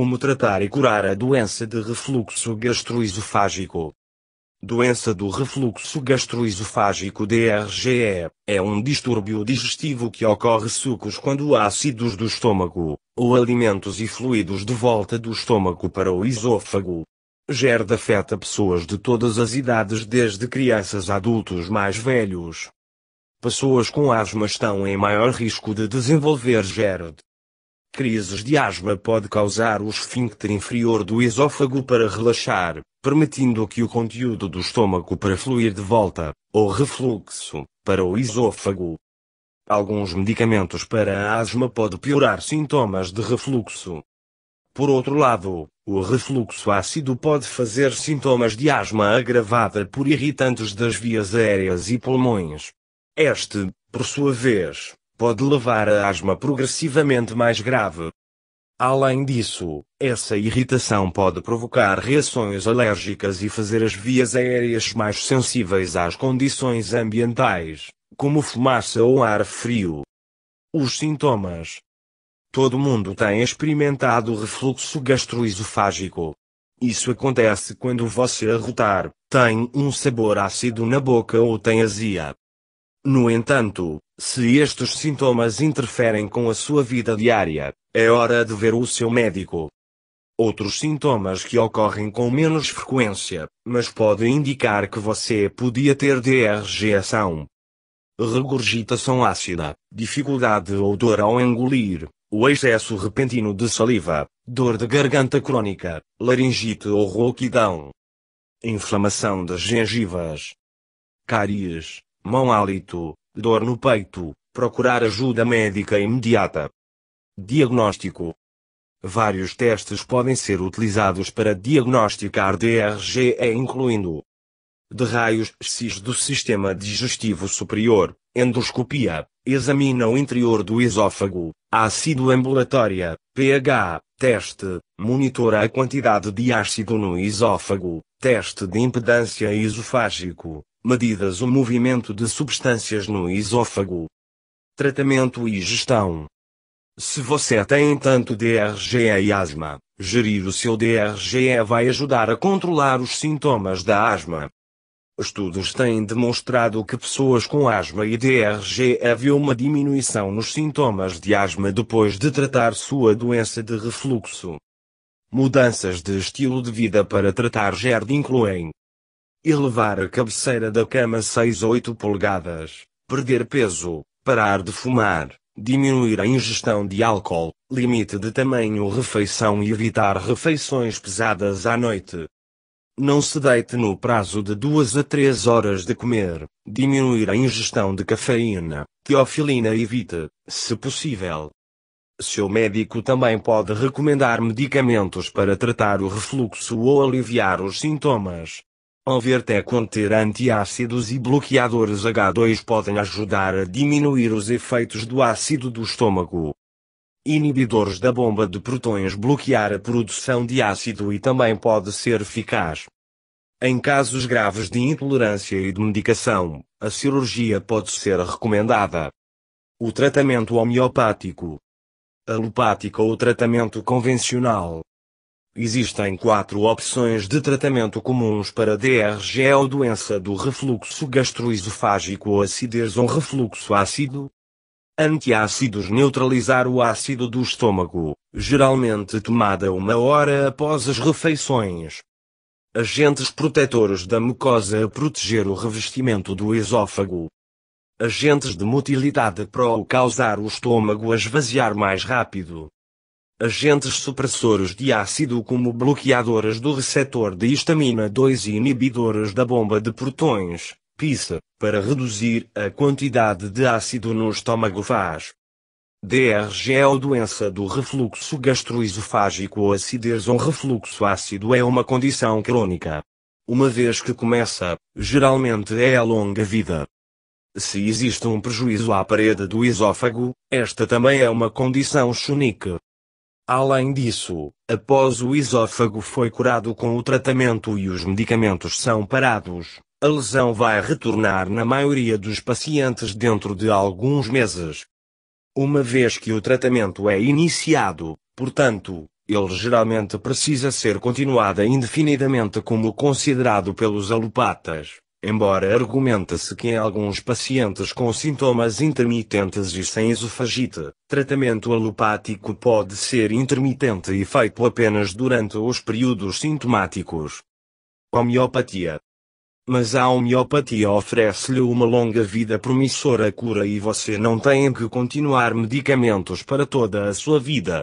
Como tratar e curar a doença de refluxo gastroesofágico? Doença do refluxo gastroesofágico DRGE é um distúrbio digestivo que ocorre sucos quando ácidos do estômago ou alimentos e fluidos de volta do estômago para o esôfago. GERD afeta pessoas de todas as idades, desde crianças a adultos mais velhos. Pessoas com asma estão em maior risco de desenvolver GERD. Crises de asma pode causar o esfíncter inferior do esófago para relaxar, permitindo que o conteúdo do estômago para fluir de volta, ou refluxo, para o esófago. Alguns medicamentos para a asma podem piorar sintomas de refluxo. Por outro lado, o refluxo ácido pode fazer sintomas de asma agravada por irritantes das vias aéreas e pulmões. Este, por sua vez, pode levar a asma progressivamente mais grave. Além disso, essa irritação pode provocar reações alérgicas e fazer as vias aéreas mais sensíveis às condições ambientais, como fumaça ou ar frio. Os sintomas. Todo mundo tem experimentado refluxo gastroesofágico. Isso acontece quando você arrotar, tem um sabor ácido na boca ou tem azia. No entanto, se estes sintomas interferem com a sua vida diária, é hora de ver o seu médico. Outros sintomas que ocorrem com menos frequência, mas podem indicar que você podia ter DRG são regurgitação ácida, dificuldade ou dor ao engolir, o excesso repentino de saliva, dor de garganta crônica, laringite ou rouquidão, inflamação das gengivas, caries, mau hálito, dor no peito, procurar ajuda médica imediata. Diagnóstico. Vários testes podem ser utilizados para diagnosticar DRGE, eh, incluindo de raios X do sistema digestivo superior, endoscopia, examina o interior do esôfago, ácido ambulatória, pH, teste, monitora a quantidade de ácido no esôfago, teste de impedância esofágico, medidas o movimento de substâncias no esôfago. Tratamento e gestão. Se você tem tanto DRGE e asma, gerir o seu DRGE é vai ajudar a controlar os sintomas da asma. Estudos têm demonstrado que pessoas com asma e DRG viu uma diminuição nos sintomas de asma depois de tratar sua doença de refluxo. Mudanças de estilo de vida para tratar GERD incluem Elevar a cabeceira da cama 6 ou 8 polegadas, perder peso, parar de fumar, diminuir a ingestão de álcool, limite de tamanho refeição e evitar refeições pesadas à noite. Não se deite no prazo de 2 a 3 horas de comer, diminuir a ingestão de cafeína, teofilina evite, se possível. Seu médico também pode recomendar medicamentos para tratar o refluxo ou aliviar os sintomas, Overtec é conter antiácidos e bloqueadores H2 podem ajudar a diminuir os efeitos do ácido do estômago. Inibidores da bomba de protões bloquear a produção de ácido e também pode ser eficaz. Em casos graves de intolerância e de medicação, a cirurgia pode ser recomendada. O tratamento homeopático, Alopática ou tratamento convencional Existem quatro opções de tratamento comuns para DRG ou doença do refluxo gastroesofágico ou acidez ou refluxo ácido. Antiácidos neutralizar o ácido do estômago, geralmente tomada uma hora após as refeições. Agentes protetores da mucosa proteger o revestimento do esôfago. Agentes de motilidade para causar o estômago a esvaziar mais rápido agentes supressores de ácido como bloqueadoras do receptor de histamina 2 e inibidoras da bomba de protões, PISA, para reduzir a quantidade de ácido no estômago faz. DRG é a doença do refluxo gastroesofágico ou acidez ou refluxo ácido é uma condição crônica. Uma vez que começa, geralmente é a longa vida. Se existe um prejuízo à parede do esôfago, esta também é uma condição chonique. Além disso, após o esôfago foi curado com o tratamento e os medicamentos são parados, a lesão vai retornar na maioria dos pacientes dentro de alguns meses. Uma vez que o tratamento é iniciado, portanto, ele geralmente precisa ser continuado indefinidamente como considerado pelos alopatas embora argumenta-se que em alguns pacientes com sintomas intermitentes e sem esofagite, tratamento alopático pode ser intermitente e feito apenas durante os períodos sintomáticos. Homeopatia mas a homeopatia oferece-lhe uma longa vida promissora cura e você não tem que continuar medicamentos para toda a sua vida.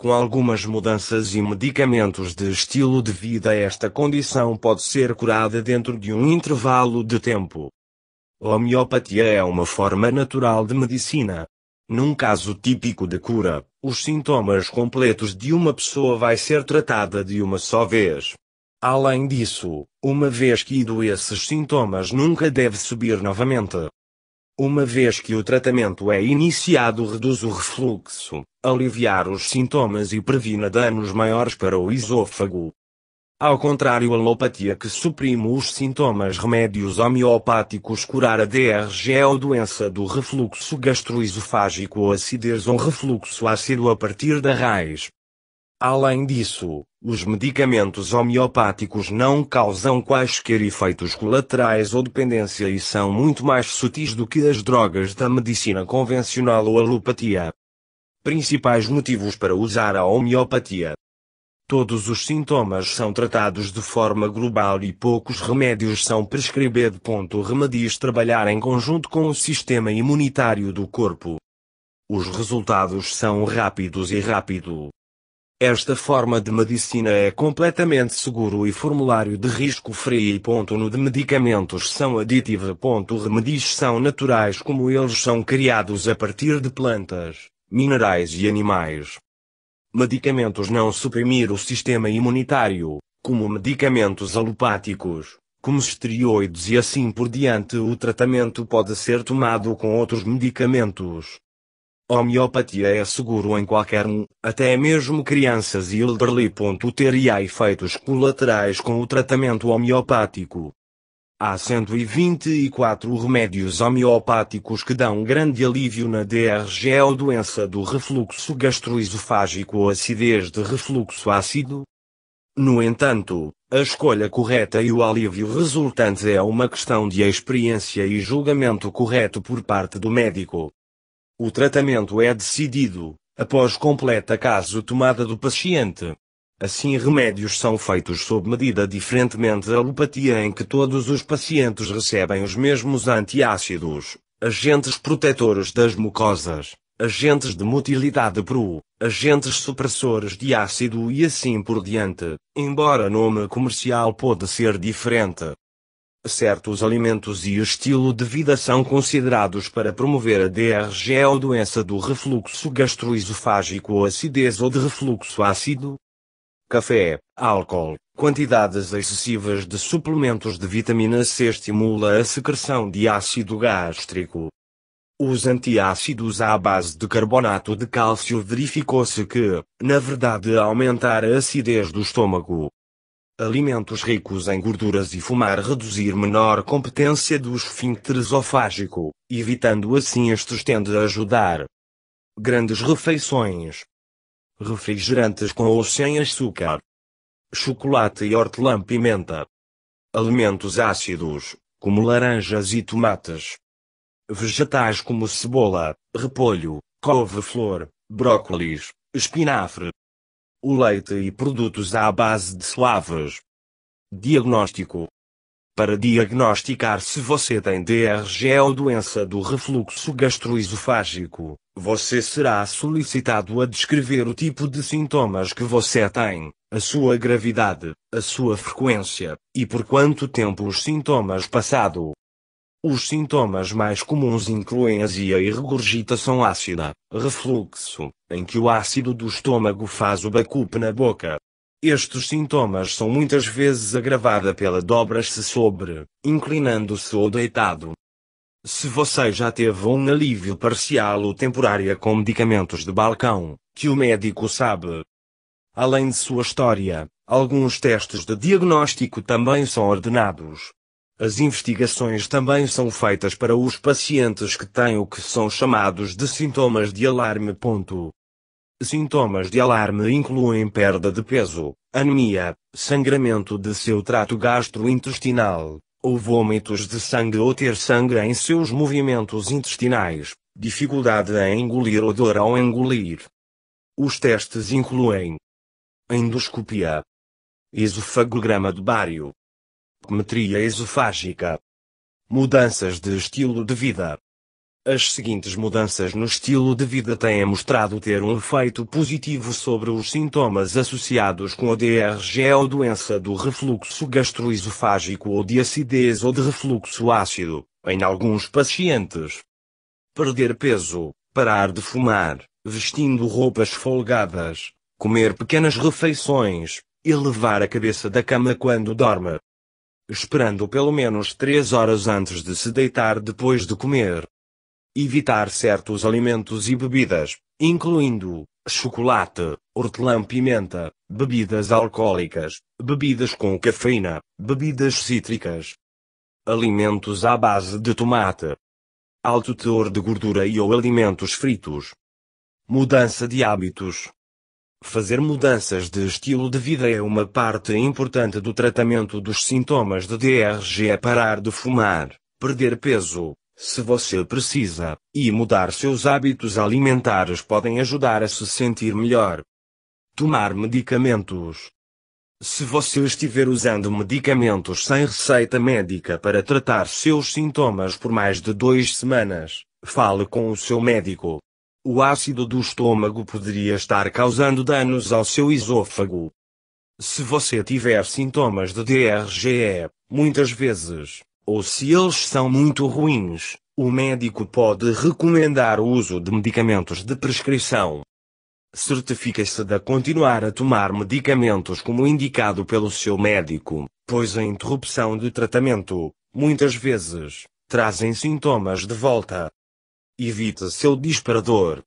Com algumas mudanças e medicamentos de estilo de vida, esta condição pode ser curada dentro de um intervalo de tempo. A homeopatia é uma forma natural de medicina. Num caso típico de cura, os sintomas completos de uma pessoa vai ser tratada de uma só vez. Além disso, uma vez que ido esses sintomas nunca deve subir novamente. Uma vez que o tratamento é iniciado, reduz o refluxo, aliviar os sintomas e previna danos maiores para o esôfago. Ao contrário, a alopatia que suprime os sintomas, remédios homeopáticos curar a DRG ou doença do refluxo gastroesofágico ou acidez ou refluxo ácido a partir da raiz. Além disso, os medicamentos homeopáticos não causam quaisquer efeitos colaterais ou dependência e são muito mais sutis do que as drogas da medicina convencional ou alopatia. Principais motivos para usar a homeopatia. Todos os sintomas são tratados de forma global e poucos remédios são prescrevidos. Remedios trabalhar em conjunto com o sistema imunitário do corpo. Os resultados são rápidos e rápido. Esta forma de medicina é completamente seguro e formulário de risco free. No de medicamentos são aditiva. Remédios são naturais como eles são criados a partir de plantas, minerais e animais. Medicamentos não suprimir o sistema imunitário, como medicamentos alopáticos, como esteroides e assim por diante. O tratamento pode ser tomado com outros medicamentos, Homeopatia é seguro em qualquer um, até mesmo crianças e elderly. Teria efeitos colaterais com o tratamento homeopático. Há 124 remédios homeopáticos que dão grande alívio na DRG ou doença do refluxo gastroesofágico ou acidez de refluxo ácido. No entanto, a escolha correta e o alívio resultante é uma questão de experiência e julgamento correto por parte do médico. O tratamento é decidido, após completa caso tomada do paciente. Assim remédios são feitos sob medida diferentemente da alopatia em que todos os pacientes recebem os mesmos antiácidos, agentes protetores das mucosas, agentes de motilidade pro, agentes supressores de ácido e assim por diante, embora nome comercial pode ser diferente certos alimentos e estilo de vida são considerados para promover a DRG ou doença do refluxo gastroesofágico ou acidez ou de refluxo ácido. Café, álcool, quantidades excessivas de suplementos de vitamina C estimula a secreção de ácido gástrico. Os antiácidos à base de carbonato de cálcio verificou-se que, na verdade, aumentar a acidez do estômago, alimentos ricos em gorduras e fumar reduzir menor competência do esfíncter esofágico, evitando assim estes tende a ajudar. Grandes refeições. Refrigerantes com ou sem açúcar. Chocolate e hortelã-pimenta. Alimentos ácidos, como laranjas e tomates. Vegetais como cebola, repolho, couve-flor, brócolis, espinafre, o leite e produtos à base de suaves. Diagnóstico. Para diagnosticar se você tem DRG ou doença do refluxo gastroesofágico, você será solicitado a descrever o tipo de sintomas que você tem, a sua gravidade, a sua frequência, e por quanto tempo os sintomas passado. Os sintomas mais comuns incluem azia e regurgitação ácida, refluxo, em que o ácido do estômago faz o backup na boca. Estes sintomas são muitas vezes agravada pela dobra se sobre, inclinando-se ou deitado. Se você já teve um alívio parcial ou temporária com medicamentos de balcão, que o médico sabe. Além de sua história, alguns testes de diagnóstico também são ordenados. As investigações também são feitas para os pacientes que têm o que são chamados de sintomas de alarme. Sintomas de alarme incluem perda de peso, anemia, sangramento de seu trato gastrointestinal, ou vômitos de sangue ou ter sangue em seus movimentos intestinais, dificuldade em engolir ou dor ao engolir. Os testes incluem endoscopia, esofagograma de bário, metria esofágica. Mudanças de estilo de vida. As seguintes mudanças no estilo de vida têm mostrado ter um efeito positivo sobre os sintomas associados com a DRG ou doença do refluxo gastroesofágico ou de acidez ou de refluxo ácido, em alguns pacientes. Perder peso, parar de fumar, vestindo roupas folgadas, comer pequenas refeições, elevar a cabeça da cama quando dorme, esperando pelo menos três horas antes de se deitar depois de comer. Evitar certos alimentos e bebidas, incluindo chocolate, hortelã-pimenta, bebidas alcoólicas, bebidas com cafeína, bebidas cítricas. Alimentos à base de tomate. Alto teor de gordura e ou alimentos fritos. Mudança de hábitos. Fazer mudanças de estilo de vida é uma parte importante do tratamento dos sintomas de DRG. É parar de fumar, perder peso, se você precisa, e mudar seus hábitos alimentares podem ajudar a se sentir melhor. Tomar medicamentos. Se você estiver usando medicamentos sem receita médica para tratar seus sintomas por mais de duas semanas, fale com o seu médico o ácido do estômago poderia estar causando danos ao seu esôfago. Se você tiver sintomas de DRGE, muitas vezes, ou se eles são muito ruins, o médico pode recomendar o uso de medicamentos de prescrição. Certifique-se de continuar a tomar medicamentos como indicado pelo seu médico, pois a interrupção do tratamento, muitas vezes, trazem sintomas de volta evita seu disparador.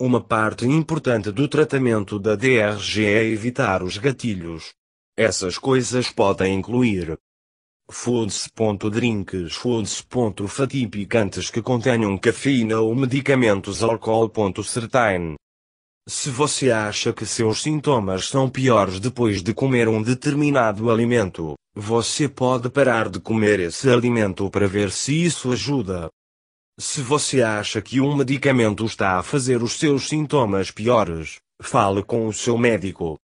Uma parte importante do tratamento da DRG é evitar os gatilhos. Essas coisas podem incluir foods. Drinks, foods. Fatipicantes que contenham cafeína ou medicamentos álcool. Certain. Se você acha que seus sintomas são piores depois de comer um determinado alimento, você pode parar de comer esse alimento para ver se isso ajuda. Se você acha que um medicamento está a fazer os seus sintomas piores, fale com o seu médico.